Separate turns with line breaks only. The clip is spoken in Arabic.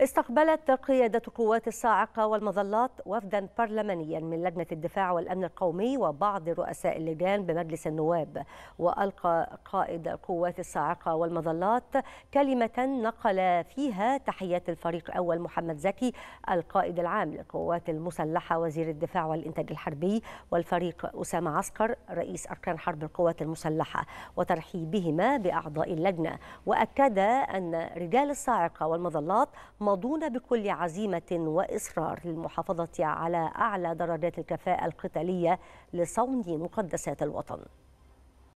استقبلت قيادة قوات الصاعقة والمظلات وفدا برلمانيا من لجنة الدفاع والأمن القومي وبعض رؤساء اللجان بمجلس النواب وألقى قائد قوات الصاعقة والمظلات كلمة نقل فيها تحيات الفريق أول محمد زكي القائد العام للقوات المسلحة وزير الدفاع والإنتاج الحربي والفريق أسامة عسكر رئيس أركان حرب القوات المسلحة وترحيبهما بأعضاء اللجنة وأكد أن رجال الصاعقة والمظلات يتعمدون بكل عزيمة وإصرار للمحافظة على أعلى درجات الكفاءة القتالية لصون مقدسات الوطن